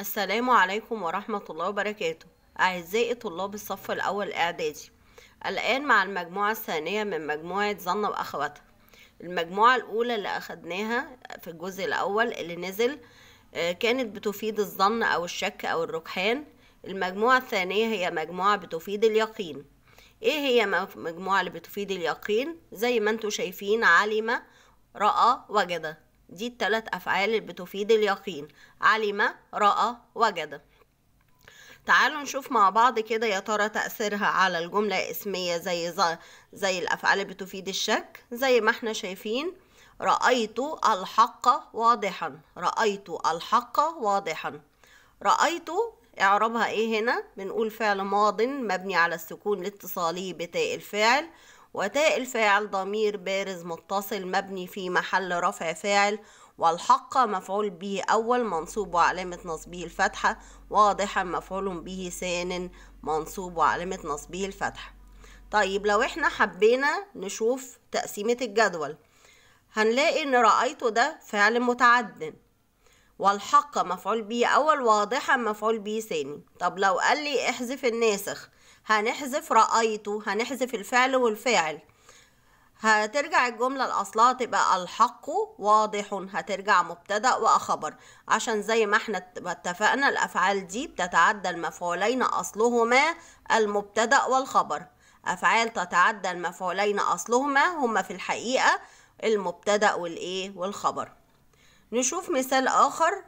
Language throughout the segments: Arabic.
السلام عليكم ورحمة الله وبركاته أعزائي طلاب الصف الأول إعدادي الآن مع المجموعة الثانية من مجموعة ظن وأخواتها المجموعة الأولى اللي أخدناها في الجزء الأول اللي نزل آه، كانت بتفيد الظن أو الشك أو الرجحان المجموعة الثانية هي مجموعة بتفيد اليقين إيه هي مجموعة اللي بتفيد اليقين زي ما انتوا شايفين علم رأى وجد دي الثلاث أفعال اللي بتفيد اليقين علم رأى وجد تعالوا نشوف مع بعض كده يا ترى تأثيرها على الجملة اسمية زي زي الأفعال اللي بتفيد الشك زي ما احنا شايفين رأيت الحق واضحا رأيت الحق واضحا رأيت اعربها إيه هنا؟ بنقول فعل ماض مبني على السكون الاتصالي بتاء الفاعل وتاء الفاعل ضمير بارز متصل مبني في محل رفع فاعل والحق مفعول به أول منصوب وعلامة نصبه الفتحة واضحا مفعول به ثان منصوب وعلامة نصبه الفتحة طيب لو احنا حبينا نشوف تقسيمة الجدول هنلاقي ان رأيته ده فعل متعد والحق مفعول به أول واضحا مفعول به ثاني طب لو قال لي احذف الناسخ هنحذف رأيته هنحذف الفعل والفاعل هترجع الجملة لأصلها تبقى الحق واضح هترجع مبتدأ وخبر عشان زي ما احنا اتفقنا الأفعال دي بتتعدى المفعولين أصلهما المبتدأ والخبر أفعال تتعدى المفعولين أصلهما هما في الحقيقة المبتدأ والإيه والخبر نشوف مثال آخر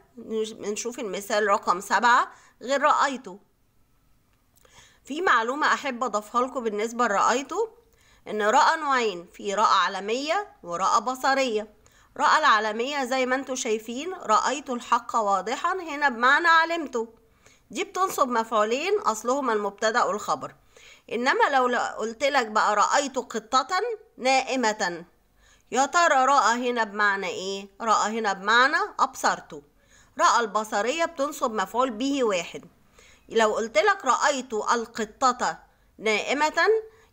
نشوف المثال رقم سبعة غير رأيته في معلومة أحب أضافها لكم بالنسبة لرأيته إن رأى نوعين في رأى عالمية ورأى بصرية رأى العالمية زي ما انتوا شايفين رأيت الحق واضحا هنا بمعنى علمته دي بتنصب مفعولين أصلهما المبتدأ والخبر إنما لو لك بقى رأيت قطة نائمة يا ترى رأى هنا بمعنى إيه؟ رأى هنا بمعنى أبصرته رأى البصرية بتنصب مفعول به واحد لو قلت لك رأيت القطة نائمة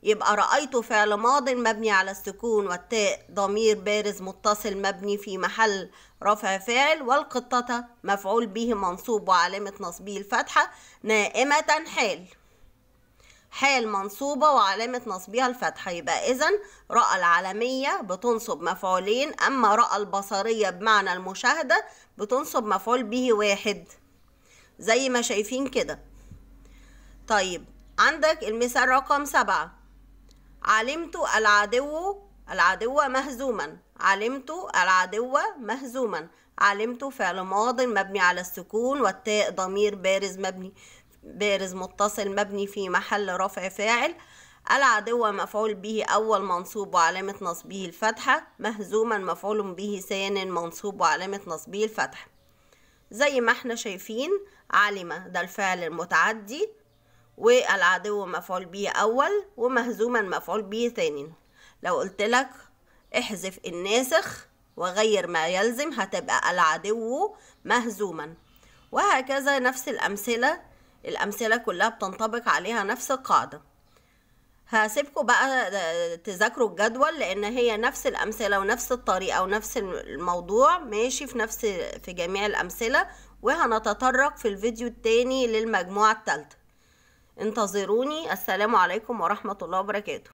يبقى رأيت فعل ماض مبني على السكون والتاء ضمير بارز متصل مبني في محل رفع فاعل والقطة مفعول به منصوب وعلامة نصبه الفتحة نائمة حال حال منصوبة وعلامة نصبها الفتحة يبقى إذا رأى العالمية بتنصب مفعولين أما رأى البصرية بمعنى المشاهدة بتنصب مفعول به واحد زي ما شايفين كده طيب عندك المثال رقم سبعة علمت العدو العدو مهزوما علمت العدو مهزوما علمت فعل ماض مبني على السكون والتاء ضمير بارز مبني بارز متصل مبني في محل رفع فاعل العدو مفعول به أول منصوب وعلامة نصبه الفتحة مهزوما مفعول به ثان منصوب وعلامة نصبه الفتحة زي ما احنا شايفين علم ده الفعل المتعدي والعدو مفعول به أول ومهزوما مفعول به ثاني لو قلت لك احذف الناسخ وغير ما يلزم هتبقى العدو مهزوما وهكذا نفس الأمثلة الأمثلة كلها بتنطبق عليها نفس القاعدة هسيبكم بقى تذاكروا الجدول لان هي نفس الامثله ونفس الطريقه ونفس الموضوع ماشي في نفس في جميع الامثله وهنتطرق في الفيديو التاني للمجموعه الثالثه انتظروني السلام عليكم ورحمه الله وبركاته